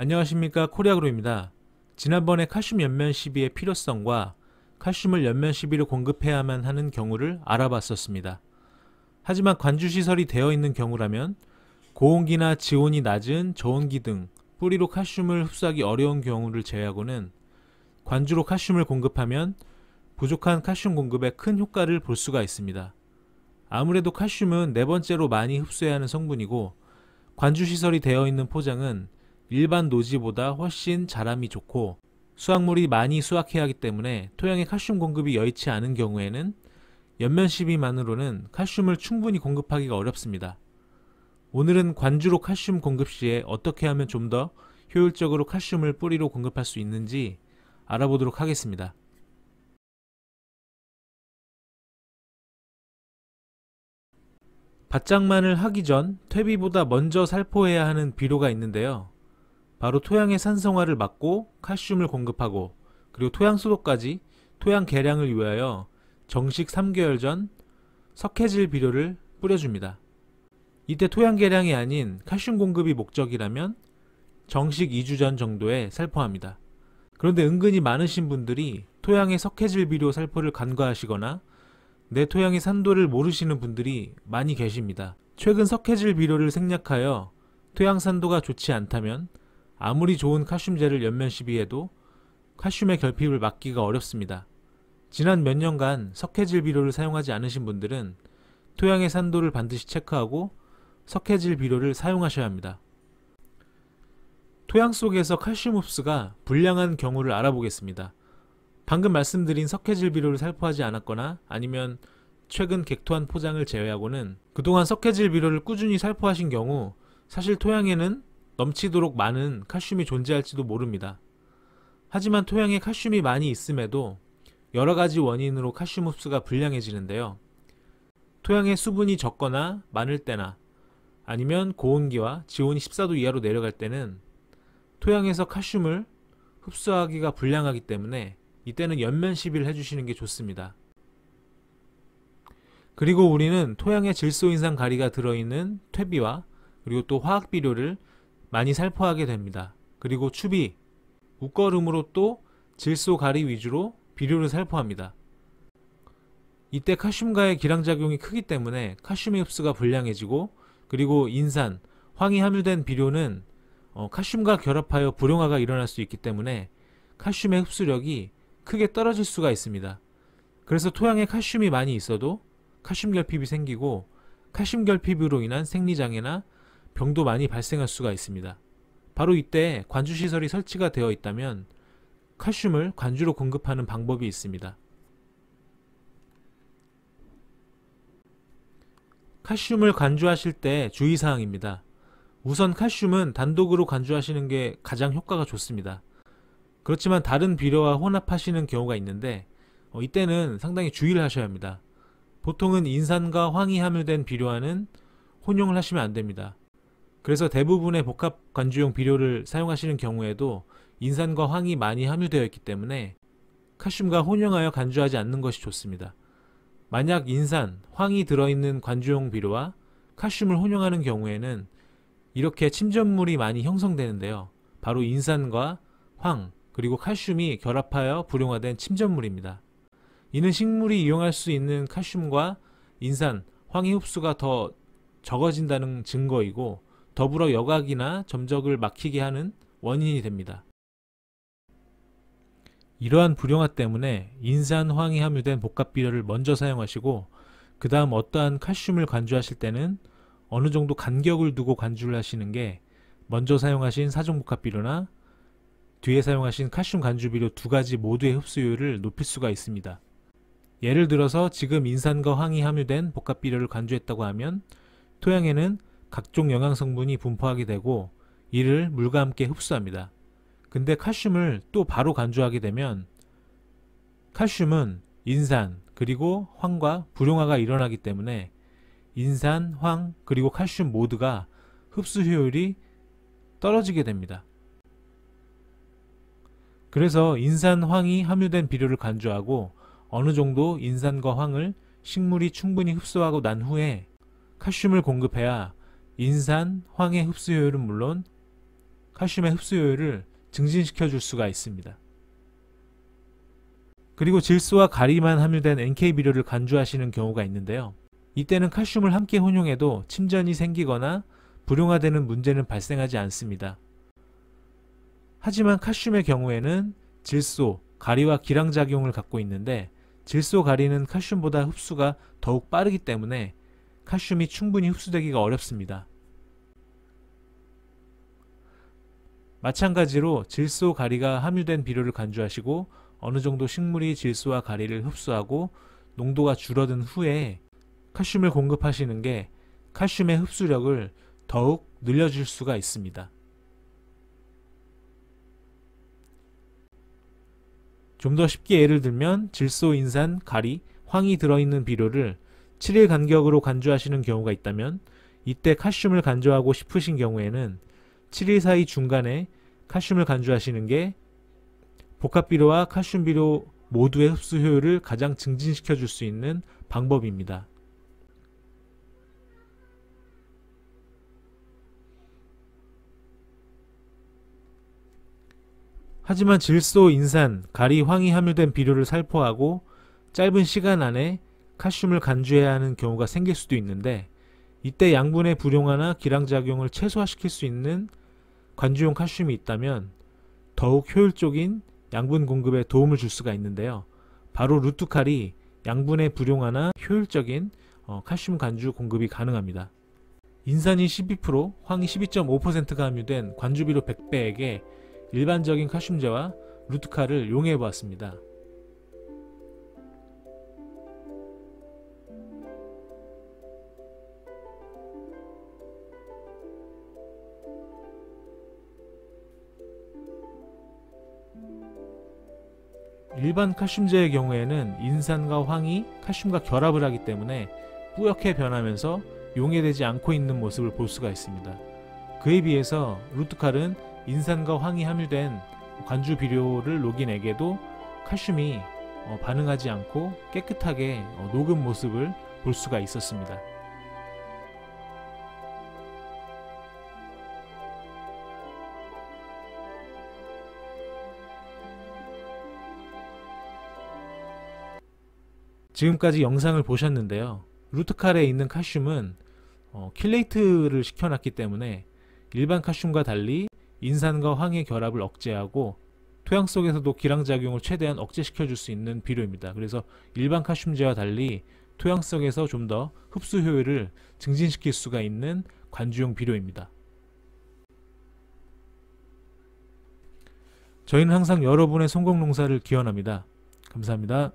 안녕하십니까 코리아그로입니다. 지난번에 칼슘 연면 시비의 필요성과 칼슘을 연면 시비로 공급해야만 하는 경우를 알아봤었습니다. 하지만 관주시설이 되어 있는 경우라면 고온기나 지온이 낮은 저온기 등 뿌리로 칼슘을 흡수하기 어려운 경우를 제외하고는 관주로 칼슘을 공급하면 부족한 칼슘 공급에 큰 효과를 볼 수가 있습니다. 아무래도 칼슘은 네 번째로 많이 흡수해야 하는 성분이고 관주시설이 되어 있는 포장은 일반 노지보다 훨씬 자람이 좋고 수확물이 많이 수확해야 하기 때문에 토양의 칼슘 공급이 여의치 않은 경우에는 연면 시비만으로는 칼슘을 충분히 공급하기가 어렵습니다. 오늘은 관주로 칼슘 공급 시에 어떻게 하면 좀 더 효율적으로 칼슘을 뿌리로 공급할 수 있는지 알아보도록 하겠습니다. 밭장만을 하기 전 퇴비보다 먼저 살포해야 하는 비료가 있는데요. 바로 토양의 산성화를 막고 칼슘을 공급하고 그리고 토양 수도까지 토양 개량을 위하여 정식 3개월 전 석회질 비료를 뿌려줍니다. 이때 토양 개량이 아닌 칼슘 공급이 목적이라면 정식 2주 전 정도에 살포합니다. 그런데 은근히 많으신 분들이 토양의 석회질 비료 살포를 간과하시거나 내 토양의 산도를 모르시는 분들이 많이 계십니다. 최근 석회질 비료를 생략하여 토양 산도가 좋지 않다면 아무리 좋은 칼슘제를 연면 시비해도 칼슘의 결핍을 막기가 어렵습니다. 지난 몇 년간 석회질 비료를 사용하지 않으신 분들은 토양의 산도를 반드시 체크하고 석회질 비료를 사용하셔야 합니다. 토양 속에서 칼슘 흡수가 불량한 경우를 알아보겠습니다. 방금 말씀드린 석회질 비료를 살포하지 않았거나 아니면 최근 객토한 포장을 제외하고는 그동안 석회질 비료를 꾸준히 살포하신 경우 사실 토양에는 넘치도록 많은 칼슘이 존재할지도 모릅니다. 하지만 토양에 칼슘이 많이 있음에도 여러 가지 원인으로 칼슘 흡수가 불량해지는데요. 토양의 수분이 적거나 많을 때나 아니면 고온기와 지온이 14도 이하로 내려갈 때는 토양에서 칼슘을 흡수하기가 불량하기 때문에 이때는 연면 시비를 해주시는 게 좋습니다. 그리고 우리는 토양의 질소 인산 가리가 들어있는 퇴비와 그리고 또 화학 비료를 많이 살포하게 됩니다. 그리고 추비, 웃거름으로 또 질소 가리 위주로 비료를 살포합니다. 이때 칼슘과의 기량작용이 크기 때문에 칼슘의 흡수가 불량해지고 그리고 인산, 황이 함유된 비료는 어, 칼슘과 결합하여 불용화가 일어날 수 있기 때문에 칼슘의 흡수력이 크게 떨어질 수가 있습니다. 그래서 토양에 칼슘이 많이 있어도 칼슘 결핍이 생기고 칼슘 결핍으로 인한 생리장애나 병도 많이 발생할 수가 있습니다. 바로 이때 관주시설이 설치가 되어 있다면 칼슘을 관주로 공급하는 방법이 있습니다. 칼슘을 관주하실 때 주의사항입니다. 우선 칼슘은 단독으로 관주하시는 게 가장 효과가 좋습니다. 그렇지만 다른 비료와 혼합하시는 경우가 있는데 어, 이때는 상당히 주의를 하셔야 합니다. 보통은 인산과 황이 함유된 비료와는 혼용을 하시면 안됩니다. 그래서 대부분의 복합 관주용 비료를 사용하시는 경우에도 인산과 황이 많이 함유되어 있기 때문에 칼슘과 혼용하여 간주하지 않는 것이 좋습니다. 만약 인산, 황이 들어있는 관주용 비료와 칼슘을 혼용하는 경우에는 이렇게 침전물이 많이 형성되는데요. 바로 인산과 황, 그리고 칼슘이 결합하여 불용화된 침전물입니다. 이는 식물이 이용할 수 있는 칼슘과 인산, 황의 흡수가 더 적어진다는 증거이고 더불어 여각이나 점적을 막히게 하는 원인이 됩니다. 이러한 불용화 때문에 인산 황이 함유된 복합 비료를 먼저 사용하시고 그 다음 어떠한 칼슘을 관주하실 때는 어느 정도 간격을 두고 관주를 하시는 게 먼저 사용하신 사종복합 비료나 뒤에 사용하신 칼슘 간주 비료 두 가지 모두의 흡수율을 높일 수가 있습니다. 예를 들어서 지금 인산과 황이 함유된 복합 비료를 간주했다고 하면 토양에는 각종 영양 성분이 분포하게 되고 이를 물과 함께 흡수합니다. 근데 칼슘을 또 바로 간주하게 되면 칼슘은 인산 그리고 황과 불용화가 일어나기 때문에 인산, 황 그리고 칼슘 모두가 흡수 효율이 떨어지게 됩니다. 그래서 인산, 황이 함유된 비료를 간주하고 어느 정도 인산과 황을 식물이 충분히 흡수하고 난 후에 칼슘을 공급해야 인산, 황의 흡수효율은 물론 칼슘의 흡수효율을 증진시켜 줄 수가 있습니다. 그리고 질소와 가리만 함유된 NK 비료를 간주하시는 경우가 있는데요. 이때는 칼슘을 함께 혼용해도 침전이 생기거나 불용화되는 문제는 발생하지 않습니다. 하지만 칼슘의 경우에는 질소, 가리와 기량작용을 갖고 있는데 질소 가리는 칼슘보다 흡수가 더욱 빠르기 때문에 칼슘이 충분히 흡수되기가 어렵습니다. 마찬가지로 질소 가리가 함유된 비료를 간주하시고 어느 정도 식물이 질소와 가리를 흡수하고 농도가 줄어든 후에 칼슘을 공급하시는 게 칼슘의 흡수력을 더욱 늘려줄 수가 있습니다. 좀 더 쉽게 예를 들면 질소, 인산, 가리, 황이 들어있는 비료를 7일 간격으로 간주하시는 경우가 있다면 이때 칼슘을 간주하고 싶으신 경우에는 7일 사이 중간에 칼슘을 간주하시는 게 복합비료와 칼슘비료 모두의 흡수 효율을 가장 증진시켜 줄 수 있는 방법입니다. 하지만 질소, 인산, 가리, 황이 함유된 비료를 살포하고 짧은 시간 안에 칼슘을 간주해야 하는 경우가 생길 수도 있는데 이때 양분의 불용화나 기량작용을 최소화시킬 수 있는 관주용 칼슘이 있다면 더욱 효율적인 양분 공급에 도움을 줄 수가 있는데요. 바로 루트칼이 양분의 불용화나 효율적인 어, 칼슘 관주 공급이 가능합니다. 인산이 12%, 황이 12.5%가 함유된 관주비료 100배에게 일반적인 칼슘제와 루트칼을 용해해 보았습니다. 일반 칼슘제의 경우에는 인산과 황이 칼슘과 결합을 하기 때문에 뿌옇게 변하면서 용해되지 않고 있는 모습을 볼 수가 있습니다. 그에 비해서 루트칼은 인산과 황이 함유된 관주 비료를 녹인에게도 칼슘이 어, 반응하지 않고 깨끗하게 어, 녹은 모습을 볼 수가 있었습니다. 지금까지 영상을 보셨는데요. 루트칼에 있는 카슘은 어, 킬레이트를 시켜놨기 때문에 일반 카슘과 달리 인산과 황의 결합을 억제하고 토양 속에서도 기량작용을 최대한 억제시켜줄 수 있는 비료입니다. 그래서 일반 카슘제와 달리 토양 속에서 좀 더 흡수 효율을 증진시킬 수가 있는 관주용 비료입니다. 저희는 항상 여러분의 성공 농사를 기원합니다. 감사합니다.